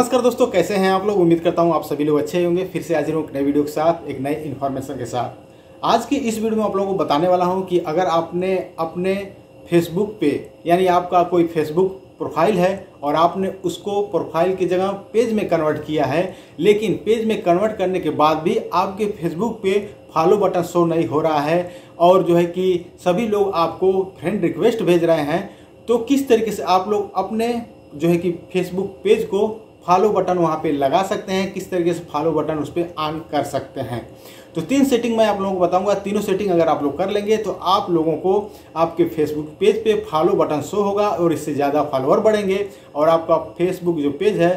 नमस्कार दोस्तों कैसे हैं आप लोग उम्मीद करता हूँ आप सभी लोग अच्छे होंगे फिर से आज हूँ एक नए वीडियो के साथ एक नए इन्फॉर्मेशन के साथ आज की इस वीडियो में आप लोगों को बताने वाला हूँ कि अगर आपने अपने फेसबुक पे यानी आपका कोई फेसबुक प्रोफाइल है और आपने उसको प्रोफाइल की जगह पेज में कन्वर्ट किया है लेकिन पेज में कन्वर्ट करने के बाद भी आपके फेसबुक पे फॉलो बटन शो नहीं हो रहा है और जो है कि सभी लोग आपको फ्रेंड रिक्वेस्ट भेज रहे हैं तो किस तरीके से आप लोग अपने जो है कि फेसबुक पेज को फॉलो बटन वहाँ पे लगा सकते हैं किस तरीके से फॉलो बटन उस पर ऑन कर सकते हैं तो तीन सेटिंग मैं आप लोगों को बताऊंगा तीनों सेटिंग अगर आप लोग कर लेंगे तो आप लोगों को आपके फेसबुक पेज पे फॉलो बटन शो होगा और इससे ज़्यादा फॉलोअर बढ़ेंगे और आपका फेसबुक जो पेज है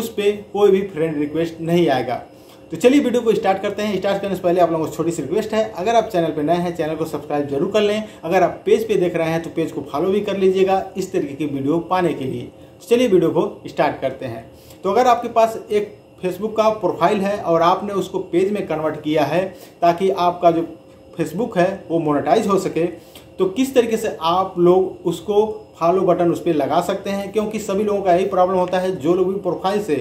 उस पर कोई भी फ्रेंड रिक्वेस्ट नहीं आएगा तो चलिए वीडियो को स्टार्ट करते हैं स्टार्ट करने से पहले आप लोगों को छोटी सी रिक्वेस्ट है अगर आप चैनल पर नए हैं चैनल को सब्सक्राइब जरूर कर लें अगर आप पेज पे देख रहे हैं तो पेज को फॉलो भी कर लीजिएगा इस तरीके की वीडियो पाने के लिए तो चलिए वीडियो को स्टार्ट करते हैं तो अगर आपके पास एक फेसबुक का प्रोफाइल है और आपने उसको पेज में कन्वर्ट किया है ताकि आपका जो फेसबुक है वो मोनेटाइज हो सके तो किस तरीके से आप लोग उसको फॉलो बटन उस पर लगा सकते हैं क्योंकि सभी लोगों का यही प्रॉब्लम होता है जो लोग भी प्रोफाइल से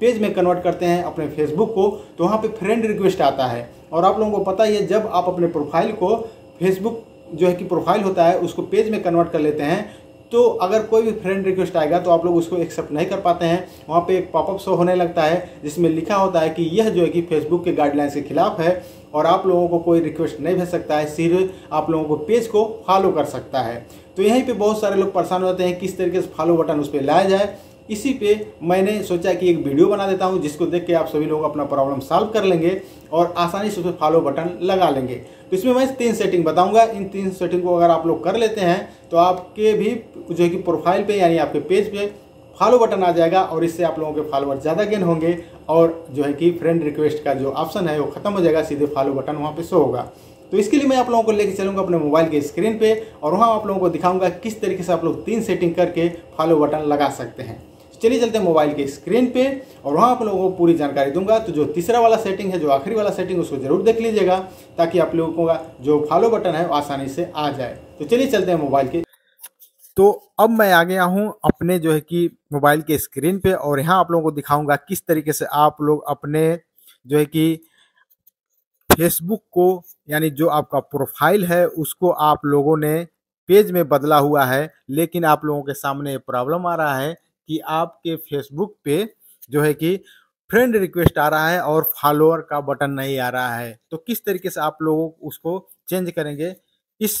पेज में कन्वर्ट करते हैं अपने फेसबुक को तो वहाँ पे फ्रेंड रिक्वेस्ट आता है और आप लोगों को पता ही है जब आप अपने प्रोफाइल को फेसबुक जो है कि प्रोफाइल होता है उसको पेज में कन्वर्ट कर लेते हैं तो अगर कोई भी फ्रेंड रिक्वेस्ट आएगा तो आप लोग उसको एक्सेप्ट नहीं कर पाते हैं वहाँ पे एक पॉपअप शो होने लगता है जिसमें लिखा होता है कि यह जो है कि फेसबुक के गाइडलाइंस के खिलाफ है और आप लोगों को कोई रिक्वेस्ट नहीं भेज सकता है सिर्फ आप लोगों को पेज को फॉलो कर सकता है तो यहीं पर बहुत सारे लोग परेशान होते हैं किस तरीके से फॉलो बटन उस पर लाया जाए इसी पे मैंने सोचा कि एक वीडियो बना देता हूँ जिसको देख के आप सभी लोग अपना प्रॉब्लम सॉल्व कर लेंगे और आसानी से उसमें फॉलो बटन लगा लेंगे तो इसमें मैं तीन सेटिंग बताऊंगा इन तीन सेटिंग को अगर आप लोग कर लेते हैं तो आपके भी जो है कि प्रोफाइल पे यानी आपके पेज पे फॉलो बटन आ जाएगा और इससे आप लोगों के फॉलोअर ज़्यादा गेन होंगे और जो है कि फ्रेंड रिक्वेस्ट का जो ऑप्शन है वो खत्म हो जाएगा सीधे फॉलो बटन वहाँ पर शो होगा तो इसके लिए मैं आप लोगों को लेकर चलूँगा अपने मोबाइल के स्क्रीन पे और वहाँ आप लोगों को दिखाऊंगा किस तरीके से आप लोग तीन सेटिंग करके फॉलो बटन लगा सकते हैं चलिए चलते हैं मोबाइल के स्क्रीन पे और वहाँ आप लोगों को पूरी जानकारी दूंगा तो जो तीसरा वाला सेटिंग है जो आखिरी वाला सेटिंग उसको जरूर देख लीजिएगा ताकि आप लोगों का जो फॉलो बटन है आसानी से आ जाए तो चलिए चलते हैं मोबाइल के तो अब मैं आ गया हूँ अपने जो है कि मोबाइल के स्क्रीन पे और यहाँ आप लोगों को दिखाऊंगा किस तरीके से आप लोग अपने जो है कि फेसबुक को यानी जो आपका प्रोफाइल है उसको आप लोगों ने पेज में बदला हुआ है लेकिन आप लोगों के सामने प्रॉब्लम आ रहा है कि आपके फेसबुक पे जो है कि फ्रेंड रिक्वेस्ट आ रहा है और फॉलोअर का बटन नहीं आ रहा है तो किस तरीके से आप लोगों उसको चेंज करेंगे इस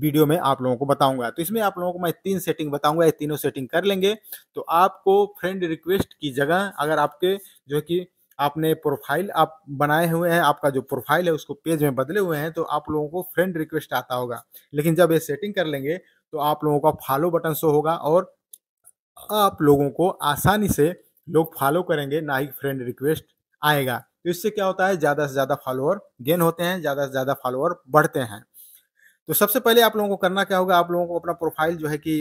वीडियो में आप लोगों को बताऊंगा तो इसमें आप लोगों को मैं तीन सेटिंग बताऊंगा ये तीनों सेटिंग कर लेंगे तो आपको फ्रेंड रिक्वेस्ट की जगह अगर आपके जो है कि आपने प्रोफाइल आप बनाए हुए हैं आपका जो प्रोफाइल है उसको पेज में बदले हुए हैं तो आप लोगों को फ्रेंड रिक्वेस्ट आता होगा लेकिन जब ये सेटिंग कर लेंगे तो आप लोगों का फॉलो बटन शो होगा और आप लोगों को आसानी से लोग फॉलो करेंगे ना ही फ्रेंड रिक्वेस्ट आएगा तो इससे क्या होता है ज़्यादा से ज़्यादा फॉलोअर गेन होते हैं ज़्यादा से ज़्यादा फॉलोअर बढ़ते हैं तो सबसे पहले आप लोगों को करना क्या होगा आप लोगों को अपना प्रोफाइल जो है कि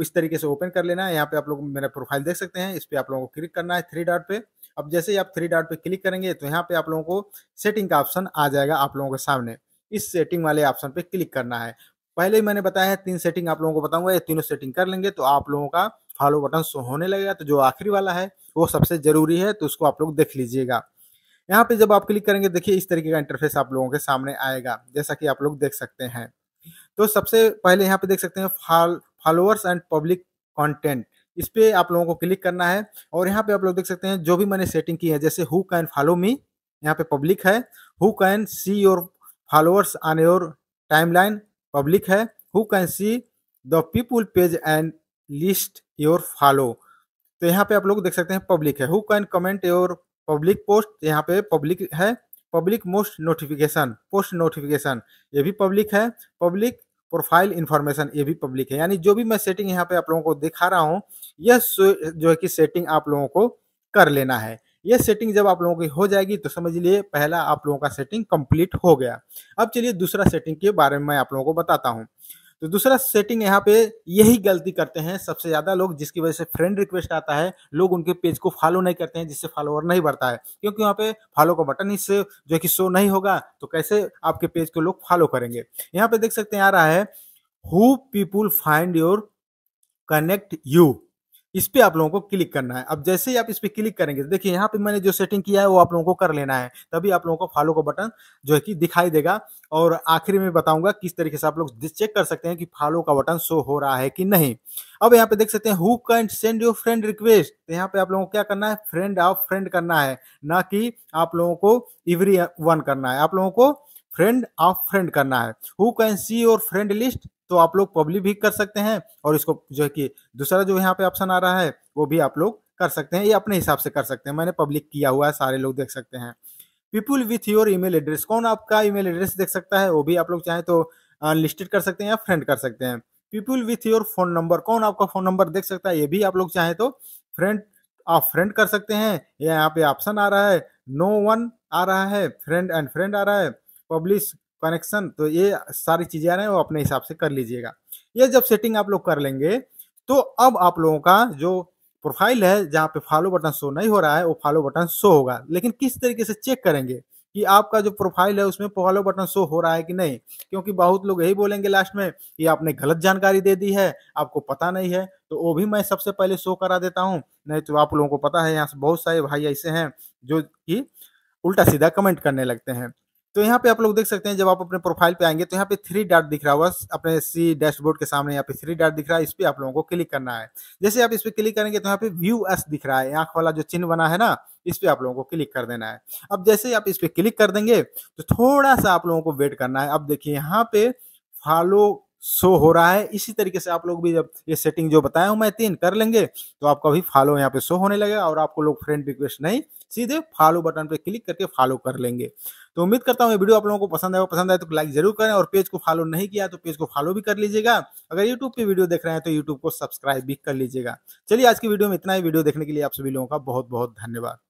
इस तरीके से ओपन कर लेना है यहाँ पे आप लोग मेरा प्रोफाइल देख सकते हैं इस पर आप लोगों को क्लिक करना है थ्री डॉट पे अब जैसे ही आप थ्री डॉट पे क्लिक करेंगे तो यहाँ पे आप लोगों को सेटिंग का ऑप्शन आ जाएगा आप लोगों के सामने इस सेटिंग वाले ऑप्शन पे क्लिक करना है पहले ही मैंने बताया है तीन सेटिंग आप लोगों को बताऊंगा ये तीनों सेटिंग कर लेंगे तो आप लोगों का फॉलो बटन शो होने लगेगा तो जो आखिरी वाला है वो सबसे ज़रूरी है तो उसको आप लोग देख लीजिएगा यहाँ पे जब आप क्लिक करेंगे देखिए इस तरीके का इंटरफेस आप लोगों के सामने आएगा जैसा कि आप लोग देख सकते हैं तो सबसे पहले यहाँ पे देख सकते हैं फॉलोअर्स एंड पब्लिक कॉन्टेंट इस पर आप लोगों को क्लिक करना है और यहाँ पे आप लोग देख सकते हैं जो भी मैंने सेटिंग की है जैसे हु कैन फॉलो मी यहाँ पे पब्लिक है who can see your followers on your time public है who can see the people page and list your follow तो यहाँ पे आप लोग देख सकते हैं पब्लिक है who can comment your public post यहाँ पे पब्लिक है public most notification post notification ये भी पब्लिक है पब्लिक प्रोफाइल इन्फॉर्मेशन ये भी पब्लिक है यानी जो भी मैं सेटिंग यहाँ पे आप लोगों को दिखा रहा हूँ यह जो है कि सेटिंग आप लोगों को कर लेना है ये सेटिंग जब आप लोगों की हो जाएगी तो समझ लिए पहला आप लोगों का सेटिंग कंप्लीट हो गया अब चलिए दूसरा सेटिंग के बारे में मैं आप लोगों को बताता हूँ तो दूसरा सेटिंग यहाँ पे यही गलती करते हैं सबसे ज़्यादा लोग जिसकी वजह से फ्रेंड रिक्वेस्ट आता है लोग उनके पेज को फॉलो नहीं करते हैं जिससे फॉलोअर नहीं बढ़ता है क्योंकि वहाँ पे फॉलो का बटन ही से जो कि शो नहीं होगा तो कैसे आपके पेज को लोग फॉलो करेंगे यहाँ पे देख सकते हैं आ रहा है who people find your connect you इस पर आप लोगों को क्लिक करना है अब जैसे ही आप इस पर क्लिक करेंगे तो देखिए यहाँ पे मैंने जो सेटिंग किया है वो आप लोगों को कर लेना है तभी आप लोगों को फॉलो का बटन जो है कि दिखाई देगा और आखिर में बताऊंगा किस तरीके से आप लोग चेक कर सकते हैं कि फॉलो का बटन शो हो रहा है कि नहीं अब यहाँ पे देख सकते हैं who can send your friend request तो यहाँ पे आप लोगों को क्या करना है फ्रेंड ऑफ फ्रेंड करना है ना कि आप लोगों को इवरी वन करना है आप लोगों को फ्रेंड ऑफ फ्रेंड करना है who can see your friend list तो आप लोग पब्लिक भी कर सकते हैं और इसको जो है कि दूसरा जो यहाँ पे ऑप्शन आ रहा है वो भी आप लोग कर सकते हैं ये अपने हिसाब से कर सकते हैं मैंने पब्लिक किया हुआ है सारे लोग देख सकते हैं people with your email address कौन आपका ईमेल एड्रेस देख सकता है वो भी आप लोग चाहें तो अनलिस्टेड कर सकते हैं या फ्रेंड कर सकते हैं people with your phone number कौन आपका फोन नंबर देख सकता है ये भी आप लोग चाहें तो फ्रेंड आप फ्रेंड कर सकते हैं यहाँ पे ऑप्शन आ रहा है नो no वन आ रहा है फ्रेंड एंड फ्रेंड आ रहा है पब्लिश कनेक्शन तो ये सारी चीज़ें आ रहे हैं वो अपने हिसाब से कर लीजिएगा ये जब सेटिंग आप लोग कर लेंगे तो अब आप लोगों का जो प्रोफाइल है जहाँ पे फॉलो बटन शो नहीं हो रहा है वो फॉलो बटन शो होगा लेकिन किस तरीके से चेक करेंगे कि आपका जो प्रोफाइल है उसमें फॉलो बटन शो हो रहा है कि नहीं क्योंकि बहुत लोग यही बोलेंगे लास्ट में कि आपने गलत जानकारी दे दी है आपको पता नहीं है तो वो भी मैं सबसे पहले शो करा देता हूँ नहीं तो आप लोगों को पता है यहाँ से बहुत सारे भाई ऐसे हैं जो कि उल्टा सीधा कमेंट करने लगते हैं तो यहाँ पे आप लोग देख सकते हैं जब आप अपने प्रोफाइल पे आएंगे तो यहाँ पे थ्री डॉट दिख रहा होगा अपने सी डैशबोर्ड के सामने यहाँ पे थ्री डॉट दिख रहा है इस पर आप लोगों को क्लिक करना है जैसे आप इस पर क्लिक करेंगे तो यहाँ पे व्यू एस दिख रहा है आंख वाला जो चिन्ह बना है ना इस पर आप लोगों को क्लिक कर देना है अब जैसे आप इस पर क्लिक कर देंगे तो थोड़ा सा आप लोगों को वेट करना है अब देखिए यहाँ पे फॉलो शो हो रहा है इसी तरीके से आप लोग भी जब ये सेटिंग जो बताया हूँ मैं तीन कर लेंगे तो आपका भी फॉलो यहाँ पे शो होने लगेगा और आपको लोग फ्रेंड रिक्वेस्ट नहीं सीधे फॉलो बटन पर क्लिक करके फॉलो कर लेंगे तो उम्मीद करता हूँ ये वीडियो आप लोगों को पसंद आया पसंद आए तो लाइक जरूर करें और पेज को फॉलो नहीं किया तो पेज को फॉलो भी कर लीजिएगा अगर यूट्यूब पे वीडियो देख रहे हैं तो यूट्यूब को सब्सक्राइब भी कर लीजिएगा चलिए आज की वीडियो में इतना ही वीडियो देखने के लिए आप सभी लोगों का बहुत बहुत धन्यवाद